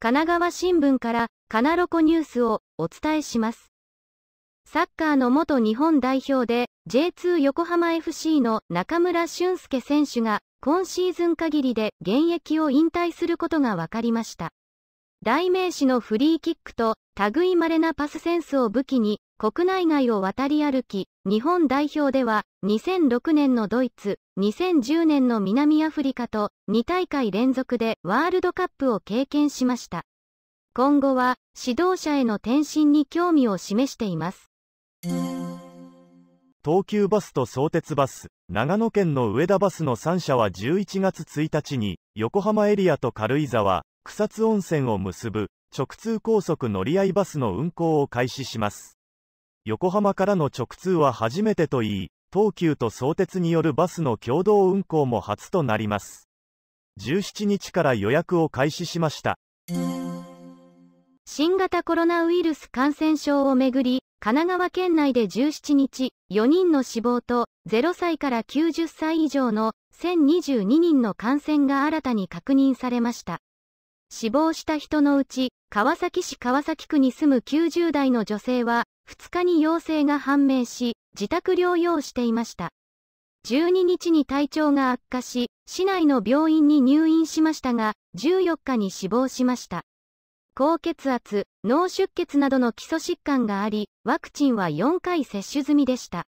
神奈川新聞からカナロコニュースをお伝えします。サッカーの元日本代表で J2 横浜 FC の中村俊輔選手が今シーズン限りで現役を引退することが分かりました。代名詞のフリーキックと類稀なパスセンスを武器に国内外を渡り歩き、日本代表では2006年のドイツ、2010年の南アフリカと2大会連続でワールドカップを経験しました。今後は指導者への転身に興味を示しています。東急バスと相鉄バス、長野県の上田バスの3社は11月1日に横浜エリアと軽井沢、草津温泉を結ぶ直通高速乗り合いバスの運行を開始します横浜からの直通は初めてといい東急と相鉄によるバスの共同運行も初となります17日から予約を開始しました新型コロナウイルス感染症をめぐり神奈川県内で17日4人の死亡と0歳から90歳以上の1022人の感染が新たに確認されました死亡した人のうち、川崎市川崎区に住む90代の女性は、2日に陽性が判明し、自宅療養していました。12日に体調が悪化し、市内の病院に入院しましたが、14日に死亡しました。高血圧、脳出血などの基礎疾患があり、ワクチンは4回接種済みでした。